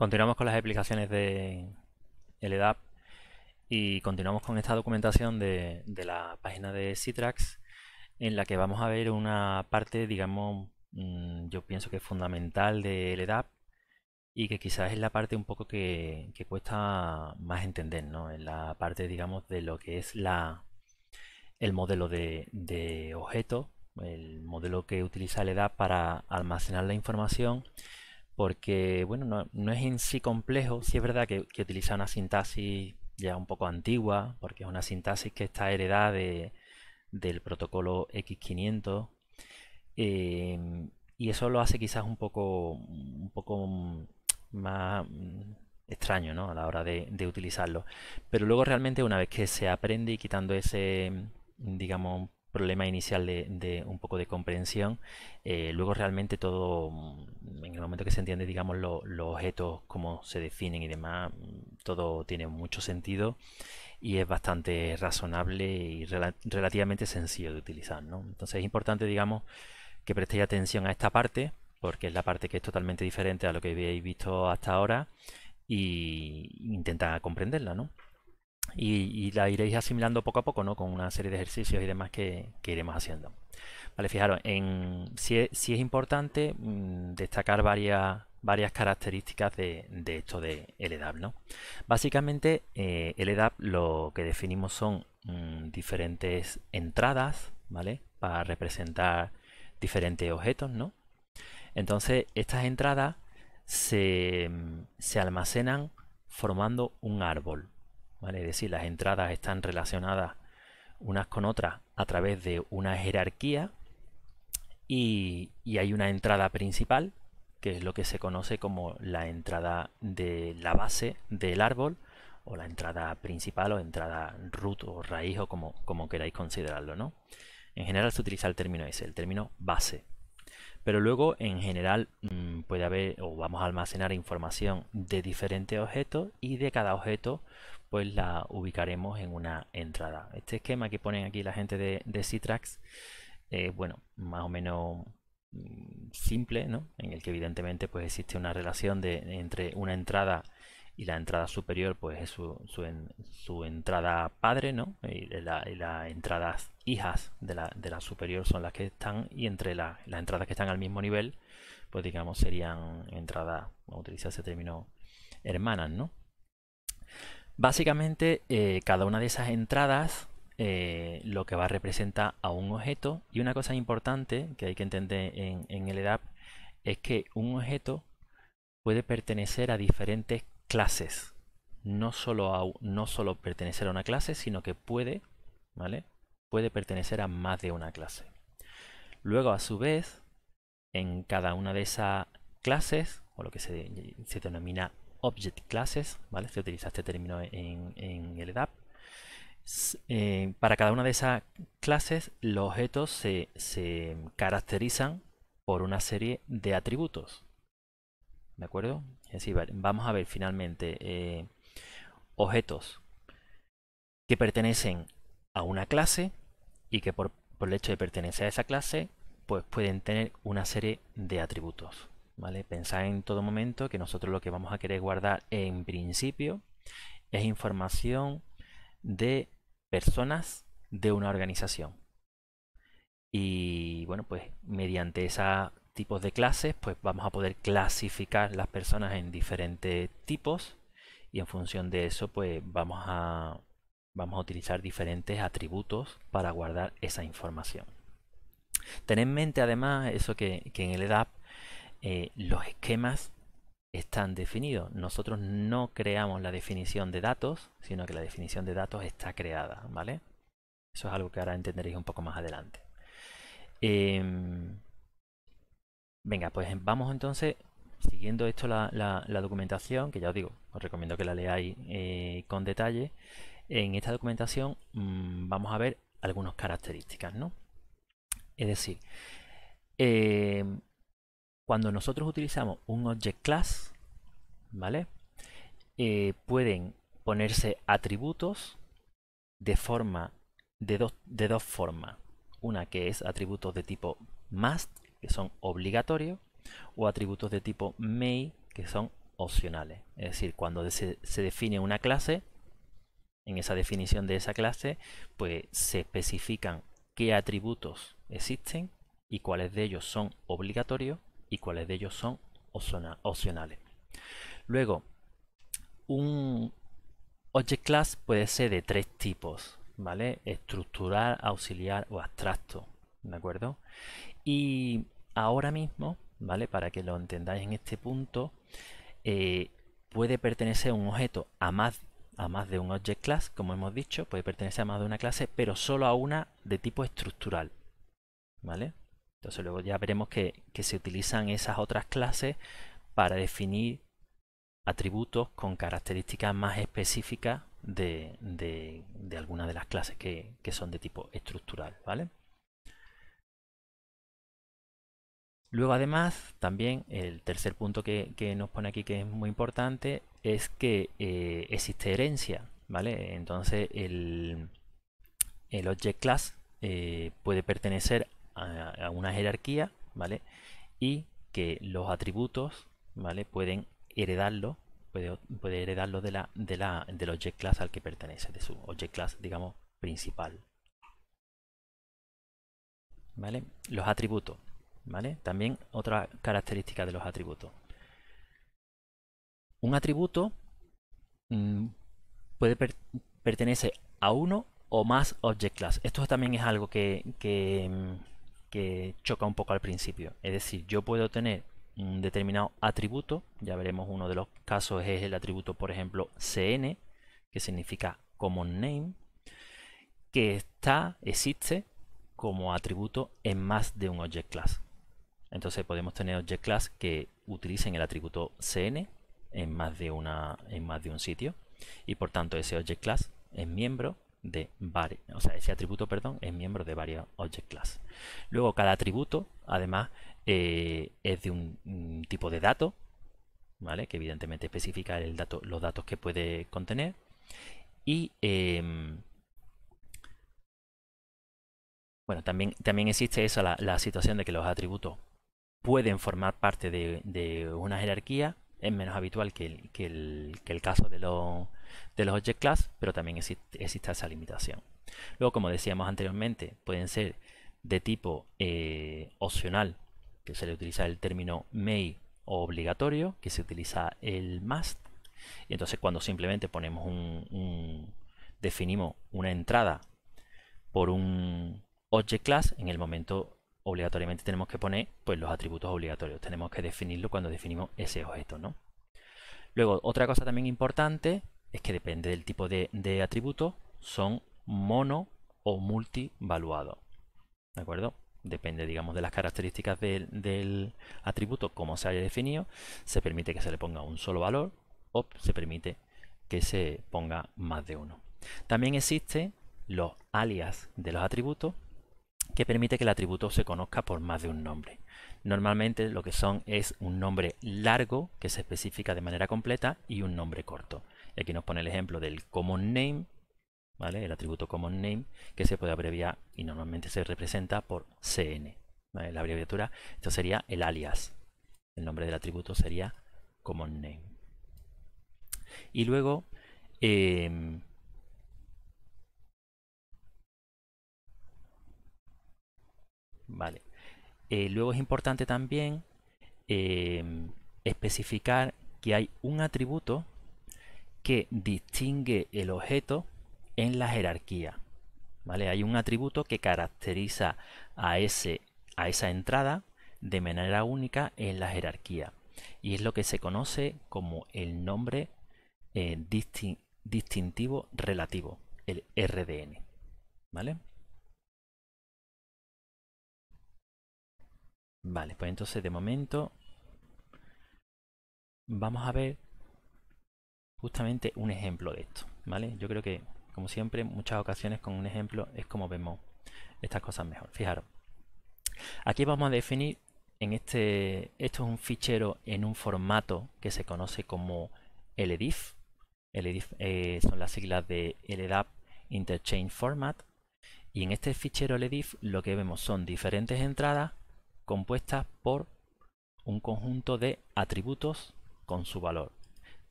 Continuamos con las explicaciones de LDAP y continuamos con esta documentación de, la página de Citrax en la que vamos a ver una parte, digamos, mm, yo pienso que es fundamental de LDAP y que quizás es la parte un poco que, cuesta más entender, ¿no? En la parte, digamos, de lo que es la, el modelo de, objeto, el modelo que utiliza LEDAP para almacenar la información porque bueno, no, es en sí complejo, sí es verdad que, utiliza una sintaxis ya un poco antigua, porque es una sintaxis que está heredada del protocolo X500, eh, y eso lo hace quizás un poco, un poco más extraño a la hora de, de utilizarlo. Pero luego realmente una vez que se aprende y quitando ese, digamos, problema inicial de, un poco de comprensión, eh, luego realmente todo, mm, en el momento que se entiende, digamos, los objetos, como se definen y demás, mm, todo tiene mucho sentido y es bastante razonable y relativamente sencillo de utilizar, ¿no? Entonces es importante, digamos, que prestéis atención a esta parte, porque es la parte que es totalmente diferente a lo que habéis visto hasta ahora y intenta comprenderla, ¿no? y, la iréis asimilando poco a poco, ¿no? Con una serie de ejercicios y demás que, iremos haciendo. Vale, fijaros, en, si, es, importante mm, destacar varias, características de, esto de LDAP, e ¿no? Básicamente, eh, LDAP e lo que definimos son mm, diferentes entradas, ¿vale? Para representar diferentes objetos, ¿no? Entonces, estas entradas se mm, almacenan formando un árbol, es decir, las entradas están relacionadas unas con otras a través de una jerarquía y, hay una entrada principal, que es lo que se conoce como la entrada de la base del árbol, o la entrada principal, o entrada root o raíz, o como, como queráis considerarlo, ¿no? En general se utiliza el término ese, el término base. Pero luego, en general, mm, puede haber o vamos a almacenar información de diferentes objetos y de cada objeto pues la ubicaremos en una entrada. Este esquema que ponen aquí la gente de, Citrax, eh, bueno, más o menos mm, simple, ¿no? En el que evidentemente pues existe una relación entre una entrada y la entrada superior pues es su, entrada padre, ¿no? la, y la entrada hijas de la, superior son las que están y entre las entradas que están al mismo nivel, pues digamos serían entradas, vamos a utilizar ese término, hermanas, ¿no? Básicamente, eh, cada una de esas entradas eh, lo que va a representar a un objeto y una cosa importante que hay que entender en, el EDAP es que un objeto puede pertenecer a diferentes clases, no solo, no solo pertenecer a una clase, sino que puede, ¿vale? puede pertenecer a más de una clase. Luego, a su vez, en cada una de esas clases, o lo que se, denomina object classes, ¿vale? Se utiliza este término en, el EDAP. Eh, para cada una de esas clases, los objetos se, caracterizan por una serie de atributos. ¿De acuerdo? vamos a ver finalmente eh, objetos que pertenecen a una clase y que por, el hecho de pertenecer a esa clase, pues pueden tener una serie de atributos. ¿vale? Pensad en todo momento que nosotros lo que vamos a querer guardar en principio es información de personas de una organización. Y bueno, pues mediante esos tipos de clases, pues vamos a poder clasificar las personas en diferentes tipos y en función de eso, pues vamos a vamos a utilizar diferentes atributos para guardar esa información. Ten en mente además eso que, en el EDAP eh, los esquemas están definidos. Nosotros no creamos la definición de datos, sino que la definición de datos está creada, ¿vale? Eso es algo que ahora entenderéis un poco más adelante. Em, venga, pues vamos entonces, siguiendo esto la, documentación, que ya os digo, os recomiendo que la leáis eh, con detalle en esta documentación mm, vamos a ver algunas características, Es decir, eh, cuando nosotros utilizamos un object class, ¿vale? Eh, pueden ponerse atributos de forma de dos, de dos formas. Una que es atributos de tipo must, que son obligatorios, o atributos de tipo may, que son opcionales. Es decir, cuando se define una clase, en esa definición de esa clase, pues se especifican qué atributos existen y cuáles de ellos son obligatorios y cuáles de ellos son opcionales. Luego, un object class puede ser de tres tipos, ¿vale? Estructural, auxiliar o abstracto, ¿de acuerdo? Y ahora mismo, ¿vale? Para que lo entendáis en este punto, eh, puede pertenecer un objeto a más a más de un object class, como hemos dicho, puede pertenecer a más de una clase, pero solo a una de tipo estructural. ¿Vale? Entonces luego ya veremos que, se utilizan esas otras clases para definir atributos con características más específicas de, de, de alguna de las clases que, son de tipo estructural, ¿vale? Luego además, también el tercer punto que, que, nos pone aquí que es muy importante es que eh, existe herencia, ¿vale? Entonces el, el object class eh, puede pertenecer a, una jerarquía, ¿vale? Y que los atributos, ¿vale? Pueden heredarlo, puede, heredarlo de la, de la, del object class al que pertenece, de su object class, digamos, principal. ¿Vale? Los atributos, ¿vale? También otra característica de los atributos. Un atributo mm, puede pertenecer pertenece a uno o más object class. Esto también es algo que, mm, que choca un poco al principio. Es decir, yo puedo tener un determinado atributo, ya veremos uno de los casos es el atributo, por ejemplo, cn, que significa common name, que está, existe como atributo en más de un object class. Entonces podemos tener object class que utilicen el atributo cn en más de, una, en más de un sitio y por tanto ese object class es miembro de varios, o sea, ese atributo, perdón, es miembro de varios object class. Luego cada atributo, además, eh, es de un, tipo de dato, ¿vale? Que evidentemente especifica el dato, los datos que puede contener. Y em, bueno, también, también existe esa la, la, situación de que los atributos pueden formar parte de, de una jerarquía es menos habitual que el, caso de, los, de los object class, pero también existe, esa limitación. Luego, como decíamos anteriormente, pueden ser de tipo eh, opcional, que se le utiliza el término may o obligatorio, que se utiliza el must. Y entonces cuando simplemente ponemos un definimos una entrada por un object class, en el momento obligatoriamente tenemos que poner pues, los atributos obligatorios. Tenemos que definirlo cuando definimos ese objeto, ¿no? Luego, otra cosa también importante es que depende del tipo de, de atributo, son mono o multivaluado ¿De acuerdo? Depende, digamos, de las características del atributo, como se haya definido, se permite que se le ponga un solo valor o se permite que se ponga más de uno. También existen los alias de los atributos, que permite que el atributo se conozca por más de un nombre. Normalmente lo que son es un nombre largo que se especifica de manera completa y un nombre corto. Y aquí nos pone el ejemplo del common name, ¿vale? El atributo common name que se puede abreviar y normalmente se representa por CN. La abreviatura, esto sería el alias. El nombre del atributo sería common name. Y luego em, Vale. Eh, luego es importante también eh, especificar que hay un atributo que distingue el objeto en la jerarquía. ¿vale? Hay un atributo que caracteriza a, ese, a esa entrada de manera única en la jerarquía. Y es lo que se conoce como el nombre eh, distintivo relativo, el RDN. ¿Vale? Vale, pues entonces de momento vamos a ver justamente un ejemplo de esto, ¿vale? Yo creo que, como siempre, muchas ocasiones con un ejemplo es como vemos estas cosas mejor. Fijaros, aquí vamos a definir en este, esto es un fichero en un formato que se conoce como LDIF. ledif eh, son las siglas de LDAP Interchange Format. Y en este fichero LDIF lo que vemos son diferentes entradas compuestas por un conjunto de atributos con su valor.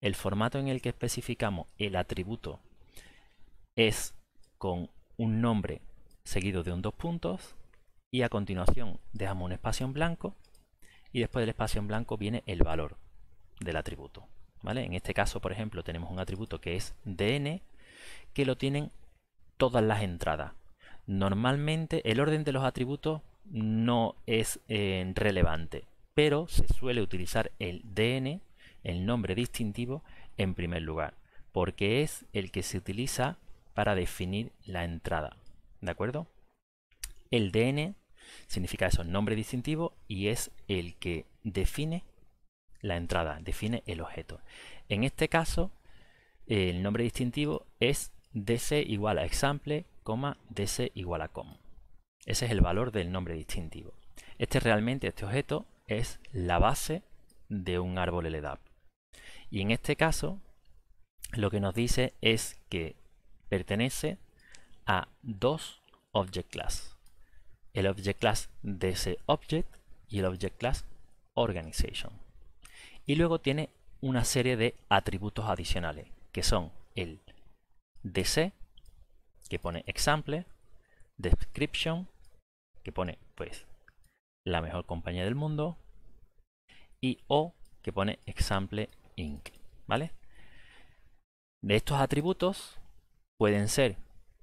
El formato en el que especificamos el atributo es con un nombre seguido de un dos puntos y a continuación dejamos un espacio en blanco y después del espacio en blanco viene el valor del atributo. ¿vale? En este caso, por ejemplo, tenemos un atributo que es dn que lo tienen todas las entradas. Normalmente el orden de los atributos no es eh, relevante, pero se suele utilizar el DN, el nombre distintivo, en primer lugar, porque es el que se utiliza para definir la entrada. ¿De acuerdo? El DN significa eso, nombre distintivo, y es el que define la entrada, define el objeto. En este caso, el nombre distintivo es dc igual a example, dc igual a com. Ese es el valor del nombre distintivo. Este realmente, este objeto, es la base de un árbol LDAP. Y en este caso, lo que nos dice es que pertenece a dos object class. El object class de ese object y el object class organization. Y luego tiene una serie de atributos adicionales, que son el DC, que pone example, description, que pone pues la mejor compañía del mundo y O que pone Example Inc. ¿Vale? De estos atributos pueden ser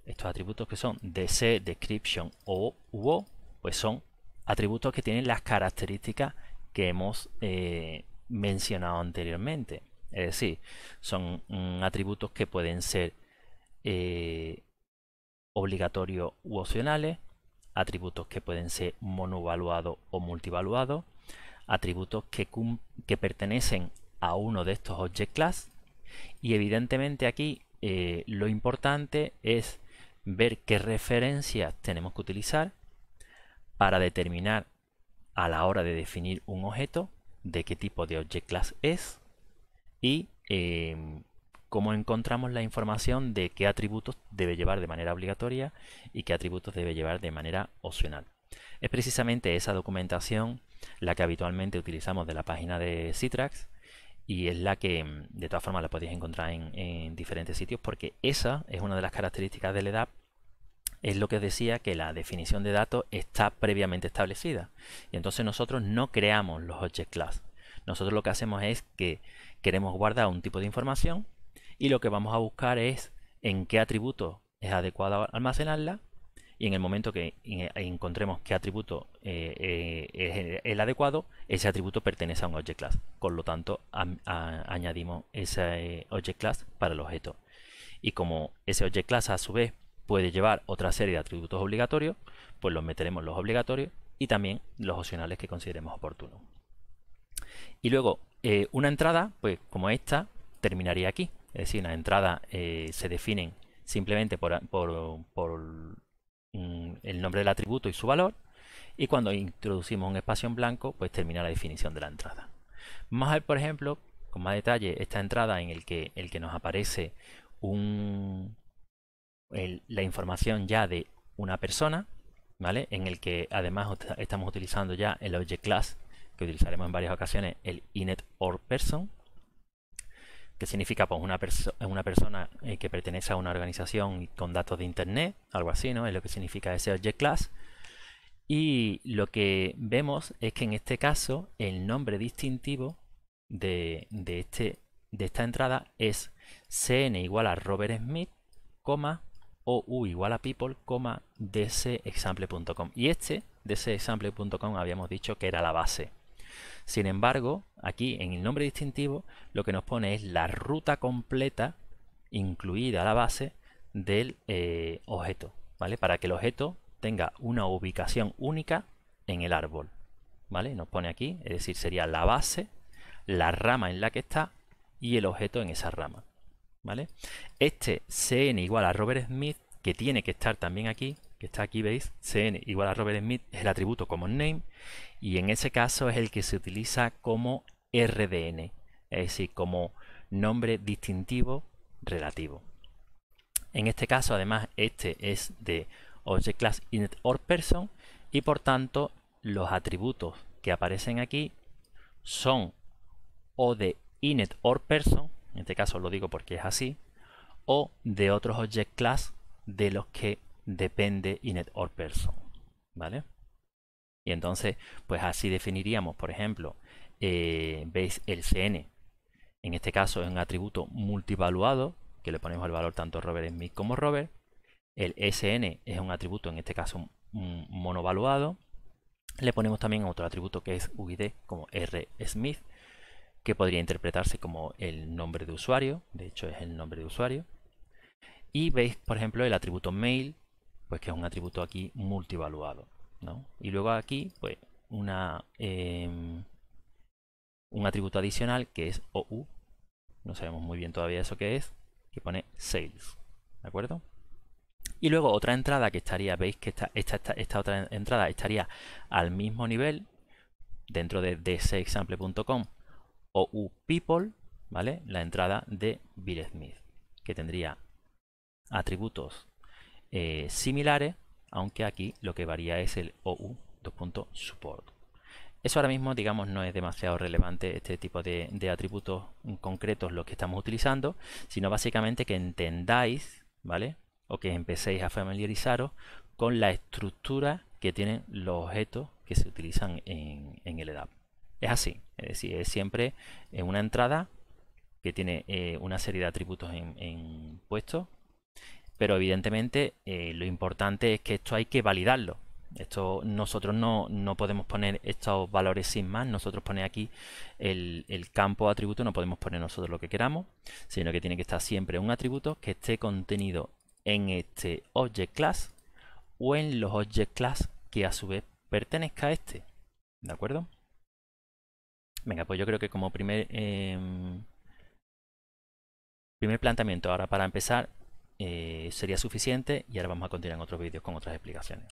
estos atributos que son DC, Description o UO, pues son atributos que tienen las características que hemos eh, mencionado anteriormente. Es decir, son mm, atributos que pueden ser eh, obligatorios u opcionales, atributos que pueden ser monovaluados o multivaluados, atributos que, pertenecen a uno de estos object class y evidentemente aquí eh, lo importante es ver qué referencias tenemos que utilizar para determinar a la hora de definir un objeto de qué tipo de object class es y em, cómo encontramos la información de qué atributos debe llevar de manera obligatoria y qué atributos debe llevar de manera opcional. Es precisamente esa documentación la que habitualmente utilizamos de la página de Citrax y es la que mm, de todas formas la podéis encontrar en, diferentes sitios porque esa es una de las características de la edad, es lo que os decía que la definición de datos está previamente establecida. Y entonces nosotros no creamos los object class. Nosotros lo que hacemos es que queremos guardar un tipo de información y lo que vamos a buscar es en qué atributo es adecuado almacenarla y en el momento que eh, encontremos qué atributo eh, eh, es el adecuado, ese atributo pertenece a un object class. Por lo tanto, añadimos ese object class para el objeto. Y como ese object class a su vez puede llevar otra serie de atributos obligatorios, pues los meteremos los obligatorios y también los opcionales que consideremos oportunos. Y luego, una entrada, pues como esta, terminaría aquí es decir, las entradas eh, se definen simplemente por, mm, el nombre del atributo y su valor, y cuando introducimos un espacio en blanco, pues termina la definición de la entrada. Vamos a ver, por ejemplo, con más detalle, esta entrada en el que, el que nos aparece un, la información ya de una persona, En el que además estamos utilizando ya el object class, que utilizaremos en varias ocasiones, el inet or person, que significa pues una, persona eh, que pertenece a una organización con datos de internet, algo así, ¿no? Es lo que significa ese object class. Y lo que vemos es que en este caso el nombre distintivo de, este, de esta entrada es cn igual a Robert Smith, coma, ou igual a people, coma, dsexample.com. Y este, dsexample.com, habíamos dicho que era la base. Sin embargo, aquí en el nombre distintivo lo que nos pone es la ruta completa incluida la base del eh, objeto, ¿vale? Para que el objeto tenga una ubicación única en el árbol, ¿vale? Nos pone aquí, es decir, sería la base, la rama en la que está y el objeto en esa rama, ¿vale? Este cn igual a Robert Smith, que tiene que estar también aquí, que está aquí, veis, cn igual a Robert Smith es el atributo common name y en ese caso es el que se utiliza como RDN, es decir, como nombre distintivo relativo. En este caso, además, este es de Object Class Init or Person y por tanto los atributos que aparecen aquí son o de Init or Person, en este caso lo digo porque es así, o de otros Object Class de los que depende Init or Person. ¿Vale? Y entonces, pues así definiríamos, por ejemplo, eh, veis el CN. En este caso es un atributo multivaluado, que le ponemos el valor tanto Robert Smith como Robert. El SN es un atributo, en este caso, monovaluado. Le ponemos también otro atributo que es UID, como R Smith, que podría interpretarse como el nombre de usuario. De hecho, es el nombre de usuario. Y veis, por ejemplo, el atributo mail, pues que es un atributo aquí multivaluado. ¿no? Y luego aquí, pues, una, em, un atributo adicional que es OU. No sabemos muy bien todavía eso que es. Que pone sales. ¿De acuerdo? Y luego otra entrada que estaría, veis que esta, esta, otra entrada estaría al mismo nivel dentro de dsexample.com OU people, ¿vale? La entrada de Bill Smith, que tendría atributos eh, similares, aunque aquí lo que varía es el OU 2.support. Eso ahora mismo, digamos, no es demasiado relevante este tipo de, atributos concretos los que estamos utilizando, sino básicamente que entendáis, ¿vale? O que empecéis a familiarizaros con la estructura que tienen los objetos que se utilizan en, el EDAP. Es así, es decir, es siempre eh, una entrada que tiene eh, una serie de atributos en, puesto, pero evidentemente eh, lo importante es que esto hay que validarlo, esto nosotros no, no podemos poner estos valores sin más, nosotros pone aquí el, campo atributo, no podemos poner nosotros lo que queramos, sino que tiene que estar siempre un atributo que esté contenido en este object class o en los object class que a su vez pertenezca a este. ¿De acuerdo? Venga, pues yo creo que como primer, em, primer planteamiento, ahora para empezar, eh, sería suficiente y ahora vamos a continuar en otros vídeos con otras explicaciones.